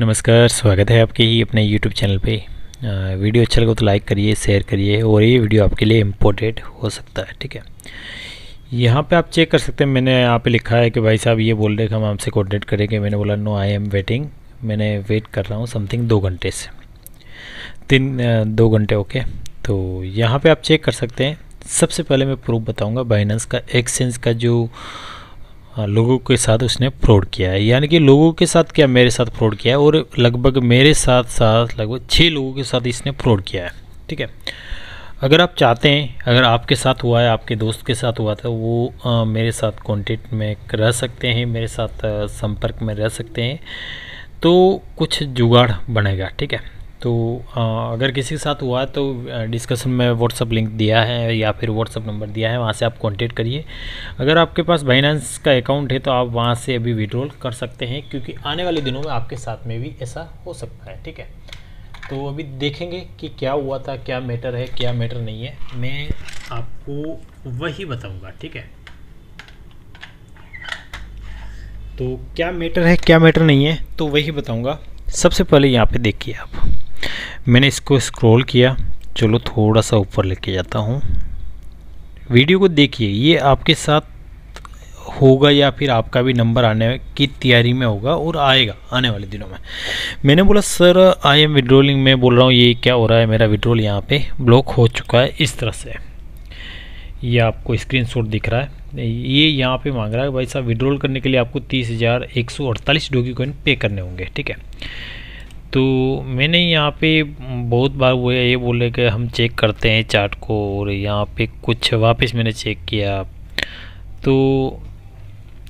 नमस्कार स्वागत है आपके ही अपने यूट्यूब चैनल पे वीडियो अच्छा लगा तो लाइक करिए शेयर करिए और ये वीडियो आपके लिए इम्पोर्टेंट हो सकता है ठीक है यहाँ पे आप चेक कर सकते हैं मैंने यहाँ पे लिखा है कि भाई साहब ये बोल रहे हम आपसे कोऑर्डिनेट करेंगे मैंने बोला नो आई एम वेटिंग मैंने वेट कर रहा हूँ समथिंग दो घंटे से तीन दो घंटे ओके तो यहाँ पर आप चेक कर सकते हैं सबसे पहले मैं प्रूफ बताऊँगा बाइनेंस का एक्सचेंज का जो हाँ, लोगों के साथ उसने फ्रॉड किया है यानी कि लोगों के साथ क्या मेरे साथ फ्रॉड किया है और लगभग मेरे साथ साथ लगभग छः लोगों के साथ इसने फ्रॉड किया है ठीक है अगर आप चाहते हैं अगर आपके साथ हुआ है आपके दोस्त के साथ हुआ था वो आ, मेरे साथ कॉन्टेक्ट में रह सकते हैं मेरे साथ संपर्क में रह सकते हैं तो कुछ जुगाड़ बनेगा ठीक है तो आ, अगर किसी के साथ हुआ तो डिस्कशन में व्हाट्सअप लिंक दिया है या फिर व्हाट्सअप नंबर दिया है वहाँ से आप कांटेक्ट करिए अगर आपके पास बाइनेंस का अकाउंट है तो आप वहाँ से अभी विड्रॉल कर सकते हैं क्योंकि आने वाले दिनों में आपके साथ में भी ऐसा हो सकता है ठीक है तो अभी देखेंगे कि क्या हुआ था क्या मैटर है क्या मैटर नहीं है मैं आपको वही बताऊँगा ठीक है तो क्या मैटर है क्या मैटर नहीं है तो वही बताऊँगा सबसे पहले यहाँ पर देखिए आप मैंने इसको स्क्रॉल किया चलो थोड़ा सा ऊपर लेके जाता हूँ वीडियो को देखिए ये आपके साथ होगा या फिर आपका भी नंबर आने की तैयारी में होगा और आएगा आने वाले दिनों में मैंने बोला सर आई एम विड्रोलिंग मैं बोल रहा हूँ ये क्या हो रहा है मेरा विड्रोल यहाँ पे ब्लॉक हो चुका है इस तरह से ये आपको स्क्रीनशॉट दिख रहा है ये यहाँ पे मांग रहा है भाई साहब विड्रॉल करने के लिए आपको तीस हज़ार एक सौ अड़तालीस डोगी कॉइन पे करने होंगे ठीक है तो मैंने यहाँ पे बहुत बार वो ये बोले कि हम चेक करते हैं चार्ट को और यहाँ पे कुछ वापस मैंने चेक किया तो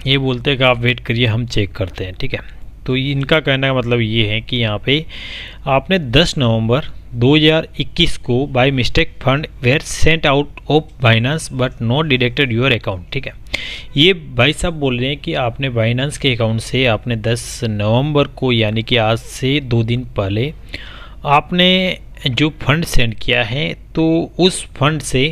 ये बोलते हैं कि आप वेट करिए हम चेक करते हैं ठीक है तो इनका कहने का मतलब ये है कि यहाँ पे आपने 10 नवंबर 2021 को by mistake fund were sent out of Binance but not deducted your account ठीक है ये भाई साहब बोल रहे हैं कि आपने बाइनांस के अकाउंट से आपने 10 नवंबर को यानी कि आज से दो दिन पहले आपने जो फंड सेंड किया है तो उस फंड से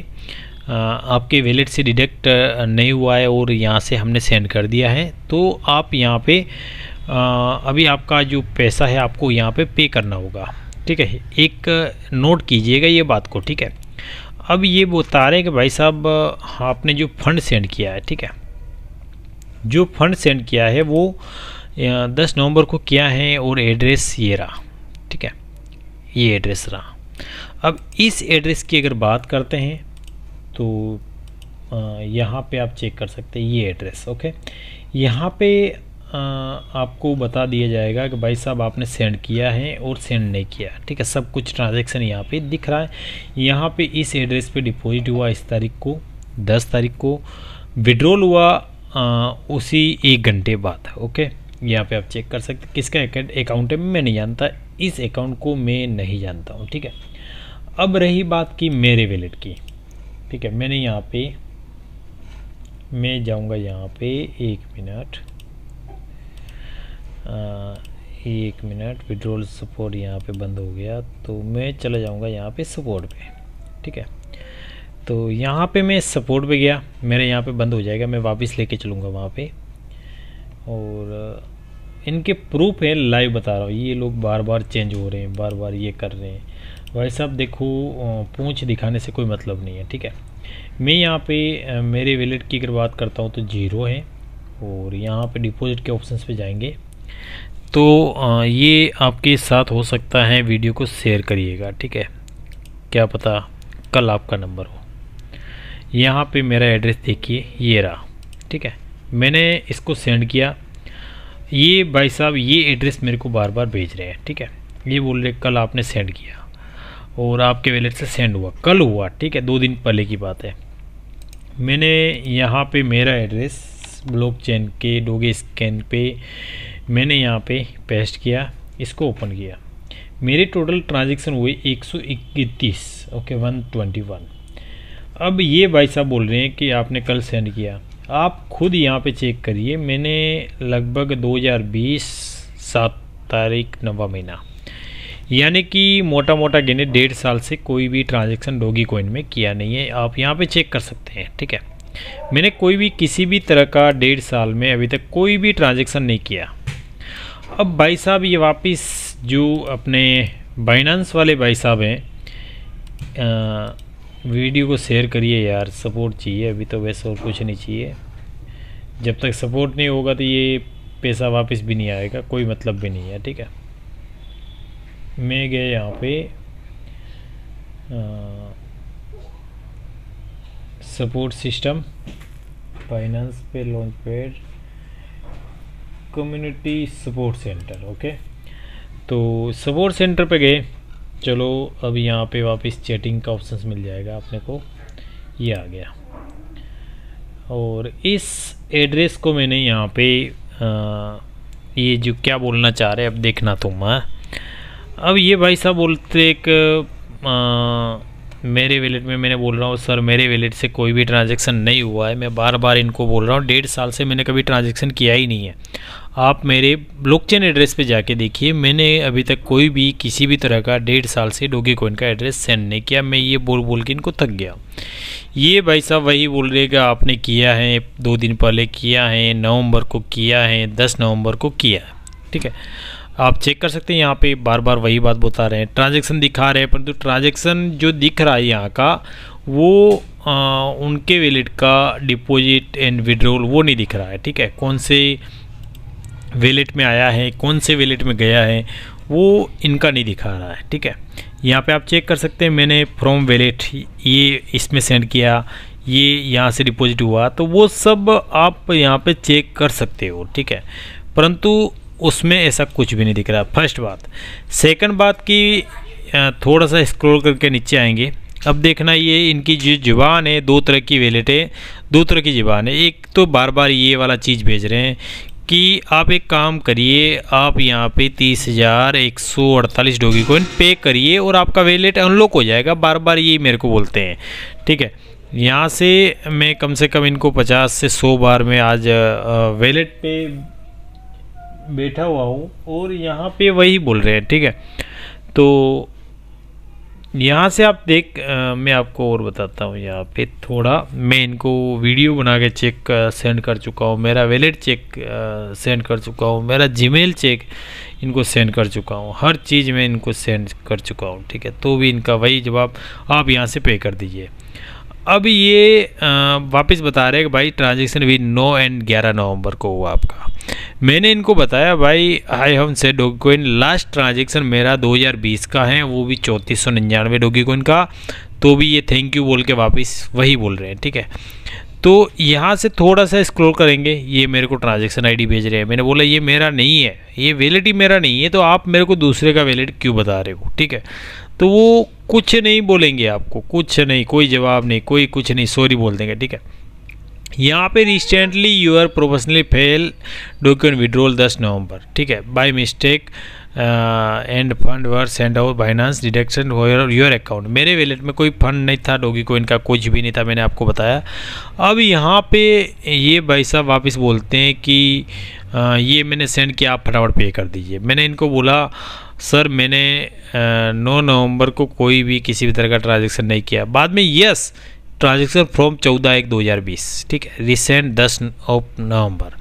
आपके वैलेट से डिडक्ट नहीं हुआ है और यहाँ से हमने सेंड कर दिया है तो आप यहाँ पे अभी आपका जो पैसा है आपको यहाँ पे पे करना होगा ठीक है एक नोट कीजिएगा ये बात को ठीक है अब ये बता रहे हैं कि भाई साहब हाँ, आपने जो फंड सेंड किया है ठीक है जो फंड सेंड किया है वो दस नवंबर को किया है और एड्रेस ये रहा ठीक है ये एड्रेस रहा अब इस एड्रेस की अगर बात करते हैं तो यहाँ पे आप चेक कर सकते हैं ये एड्रेस ओके यहाँ पे आपको बता दिया जाएगा कि भाई साहब आपने सेंड किया है और सेंड नहीं किया ठीक है सब कुछ ट्रांजेक्शन यहाँ पे दिख रहा है यहाँ पे इस एड्रेस पे डिपॉजिट हुआ इस तारीख को दस तारीख को विड्रॉल हुआ आ, उसी एक घंटे बाद ओके यहाँ पे आप चेक कर सकते किसका अकाउंट है मैं नहीं जानता इस अकाउंट को मैं नहीं जानता हूँ ठीक है अब रही बात की मेरे वैलेट की ठीक है मैंने यहाँ पे मैं जाऊँगा यहाँ पे एक मिनट एक मिनट विड्रोल सपोर्ट यहाँ पे बंद हो गया तो मैं चला जाऊँगा यहाँ पे सपोर्ट पे ठीक है तो यहाँ पे मैं सपोर्ट पे गया मेरे यहाँ पे बंद हो जाएगा मैं वापस लेके चलूँगा वहाँ पे और इनके प्रूफ है लाइव बता रहा हूँ ये लोग बार बार चेंज हो रहे हैं बार बार ये कर रहे हैं भाई साहब देखो पूँछ दिखाने से कोई मतलब नहीं है ठीक है मैं यहाँ पे मेरे वैलेट की अगर बात करता हूँ तो जीरो है और यहाँ पे डिपॉजिट के ऑप्शंस पे जाएंगे तो ये आपके साथ हो सकता है वीडियो को शेयर करिएगा ठीक है क्या पता कल आपका नंबर हो यहाँ पे मेरा एड्रेस देखिए ये रहा ठीक है मैंने इसको सेंड किया ये भाई साहब ये एड्रेस मेरे को बार बार भेज रहे हैं ठीक है ये बोल रहे कल आपने सेंड किया और आपके वैलेट से सेंड हुआ कल हुआ ठीक है दो दिन पहले की बात है मैंने यहाँ पे मेरा एड्रेस ब्लॉकचेन के डोगे स्कैन पे मैंने यहाँ पे पेस्ट किया इसको ओपन किया मेरे टोटल ट्रांजेक्शन हुए एक सौ इकतीस ओके वन ट्वेंटी वन अब ये भाई साहब बोल रहे हैं कि आपने कल सेंड किया आप खुद यहाँ पे चेक करिए मैंने लगभग 2020 सात तारीख नवा महीना यानी कि मोटा मोटा गिने डेढ़ साल से कोई भी ट्रांजेक्शन डोगी कोइन में किया नहीं है आप यहाँ पे चेक कर सकते हैं ठीक है मैंने कोई भी किसी भी तरह का डेढ़ साल में अभी तक कोई भी ट्रांजेक्शन नहीं किया अब भाई साहब ये वापस जो अपने बाइनानस वाले भाई साहब हैं वीडियो को शेयर करिए यार सपोर्ट चाहिए अभी तो वैसे और कुछ नहीं चाहिए जब तक सपोर्ट नहीं होगा तो ये पैसा वापस भी नहीं आएगा कोई मतलब भी नहीं है ठीक है मैं गया यहाँ पे सपोर्ट सिस्टम फाइनेंस पे launch paid community support center okay तो सपोर्ट सेंटर पे गए चलो अब यहाँ पे वापस चैटिंग का ऑप्शन मिल जाएगा आपने को ये आ गया और इस एड्रेस को मैंने यहाँ पे आ, ये जो क्या बोलना चाह रहे अब देखना तुम तो हाँ अब ये भाई साहब बोलते एक आ, मेरे वैलेट में मैंने बोल रहा हूँ सर मेरे वैलेट से कोई भी ट्रांजैक्शन नहीं हुआ है मैं बार बार इनको बोल रहा हूँ डेढ़ साल से मैंने कभी ट्रांजैक्शन किया ही नहीं है आप मेरे ब्लॉकचेन एड्रेस पे जाके देखिए मैंने अभी तक कोई भी किसी भी तरह का डेढ़ साल से डोगी कोइन का एड्रेस सेंड नहीं किया मैं ये बोल बोल के इनको थक गया ये भाई साहब वही बोल रहे कि आपने किया है दो दिन पहले किया है नवंबर को किया है दस नवंबर को किया है ठीक है आप चेक कर सकते हैं यहाँ पे बार बार वही बात बता रहे हैं ट्रांजेक्शन दिखा रहे हैं परंतु ट्रांजेक्शन जो दिख रहा है यहाँ का वो आ, उनके वेलेट का डिपोजिट एंड विड्रोल वो नहीं दिख रहा है ठीक है कौन से वेलेट में आया है कौन से वेलेट में गया है वो इनका नहीं दिखा रहा है ठीक है यहाँ पे आप चेक कर सकते हैं मैंने फ्रॉम वेलेट ये इसमें सेंड किया ये यहाँ से डिपॉजिट हुआ तो वो सब आप यहाँ पे चेक कर सकते हो ठीक है परंतु उसमें ऐसा कुछ भी नहीं दिख रहा फर्स्ट बात सेकंड बात कि थोड़ा सा स्क्रॉल करके नीचे आएंगे अब देखना ये इनकी जो ज़ुबान है दो तरह की वेलेट है दो तरह की ज़ुबान है एक तो बार बार ये वाला चीज़ भेज रहे हैं कि आप एक काम करिए आप यहाँ पे तीस हज़ार एक सौ अड़तालीस डोगी कोइन पे करिए और आपका वेलेट अनलॉक हो जाएगा बार बार ये मेरे को बोलते हैं ठीक है यहाँ से मैं कम से कम इनको पचास से सौ बार में आज वेलेट पे बैठा हुआ हूँ और यहाँ पे वही बोल रहे हैं ठीक है तो यहाँ से आप देख आ, मैं आपको और बताता हूँ यहाँ पे थोड़ा मैं इनको वीडियो बना के चेक सेंड कर चुका हूँ मेरा वैलेट चेक सेंड कर चुका हूँ मेरा जीमेल चेक इनको सेंड कर चुका हूँ हर चीज़ मैं इनको सेंड कर चुका हूँ ठीक है तो भी इनका वही जवाब आप यहाँ से पे कर दीजिए अब ये वापस बता रहे हैं कि भाई ट्रांजेक्शन भी 9 एंड 11 नवंबर को हुआ आपका मैंने इनको बताया भाई आई हम से डोगी कोइन लास्ट ट्रांजेक्शन मेरा 2020 का है वो भी चौंतीस सौ निन्यानवे डोगी कोइन का तो भी ये थैंक यू बोल के वापस वही बोल रहे हैं ठीक है तो यहाँ से थोड़ा सा स्क्रोल करेंगे ये मेरे को ट्रांजेक्शन आई भेज रहे हैं मैंने बोला ये मेरा नहीं है ये वैलिड मेरा नहीं है तो आप मेरे को दूसरे का वैलिड क्यों बता रहे हो ठीक है तो वो कुछ नहीं बोलेंगे आपको कुछ नहीं कोई जवाब नहीं कोई कुछ नहीं सॉरी बोल देंगे ठीक है यहाँ पे recently your professionally fail document withdrawal 10 नवंबर ठीक है by mistake and fund were sent out finance deduction your account मेरे वैलेट में कोई फंड नहीं था डोगी को इनका कुछ भी नहीं था मैंने आपको बताया अब यहाँ पे ये भाई साहब वापस बोलते हैं कि ये मैंने सेंड किया आप फटाफट पे कर दीजिए मैंने इनको बोला सर मैंने नौ नवंबर को कोई भी किसी भी तरह का ट्रांजेक्शन नहीं किया बाद में यस ट्रांजेक्शन फ्रॉम चौदह एक दो हज़ार बीस ठीक है रिसेंट दस ऑफ नवंबर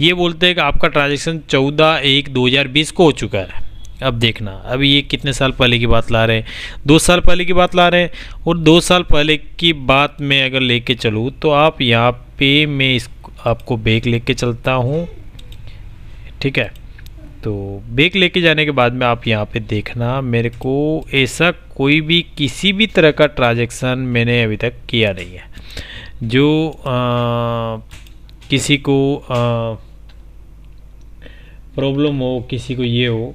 ये बोलते हैं कि आपका ट्रांजेक्शन चौदह एक दो हज़ार बीस को हो चुका है अब देखना अभी ये कितने साल पहले की बात ला रहे हैं दो साल पहले की बात ला रहे हैं और दो साल पहले की बात मैं अगर लेके चलूँ तो आप यहाँ पे मैं इस आपको बैग लेके चलता हूँ ठीक है तो बेक लेके जाने के बाद में आप यहाँ पे देखना मेरे को ऐसा कोई भी किसी भी तरह का ट्रांजेक्शन मैंने अभी तक किया नहीं है जो आ, किसी को प्रॉब्लम हो किसी को ये हो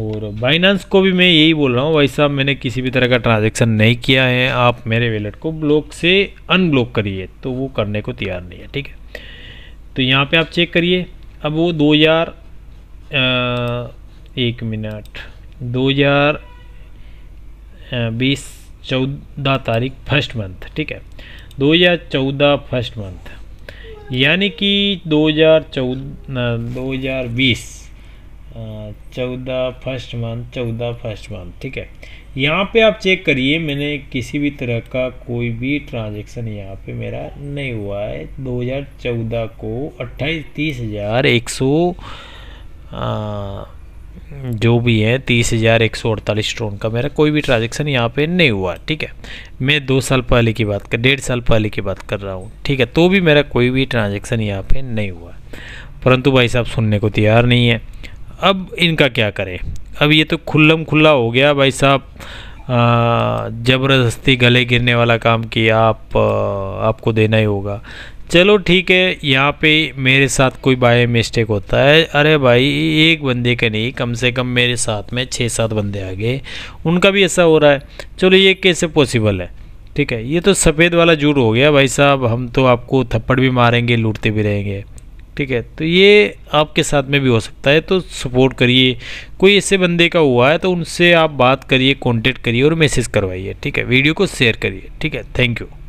और बाइनांस को भी मैं यही बोल रहा हूँ वैसा मैंने किसी भी तरह का ट्रांजेक्शन नहीं किया है आप मेरे वेलेट को ब्लॉक से अनब्लॉक करिए तो वो करने को तैयार नहीं है ठीक है तो यहाँ पे आप चेक करिए अब वो दो हज़ार एक मिनट 2020 चौदह तारीख फर्स्ट मंथ ठीक है 2014 फर्स्ट मंथ यानी कि 2014 2020 चौदह फर्स्ट मंथ चौदह फर्स्ट मंथ ठीक है यहाँ पे आप चेक करिए मैंने किसी भी तरह का कोई भी ट्रांजैक्शन यहाँ पे मेरा नहीं हुआ है 2014 को अट्ठाईस तीस हज़ार एक सौ जो भी है तीस हज़ार एक सौ अड़तालीस स्टोन का मेरा कोई भी ट्रांजेक्शन यहाँ पे नहीं हुआ ठीक है मैं दो साल पहले की बात कर डेढ़ साल पहले की बात कर रहा हूँ ठीक है तो भी मेरा कोई भी ट्रांजेक्शन यहाँ पे नहीं हुआ परंतु भाई साहब सुनने को तैयार नहीं है अब इनका क्या करें अब ये तो खुल्लम खुल्ला हो गया भाई साहब ज़बरदस्ती गले गिरने वाला काम किया आप आपको देना ही होगा चलो ठीक है यहाँ पे मेरे साथ कोई बाय मिस्टेक होता है अरे भाई एक बंदे का नहीं कम से कम मेरे साथ में छः सात बंदे आ गए उनका भी ऐसा हो रहा है चलो ये कैसे पॉसिबल है ठीक है ये तो सफ़ेद वाला जूट हो गया भाई साहब हम तो आपको थप्पड़ भी मारेंगे लूटते भी रहेंगे ठीक है तो ये आपके साथ में भी हो सकता है तो सपोर्ट करिए कोई ऐसे बंदे का हुआ है तो उनसे आप बात करिए कॉन्टेक्ट करिए और मैसेज करवाइए ठीक है वीडियो को शेयर करिए ठीक है थैंक यू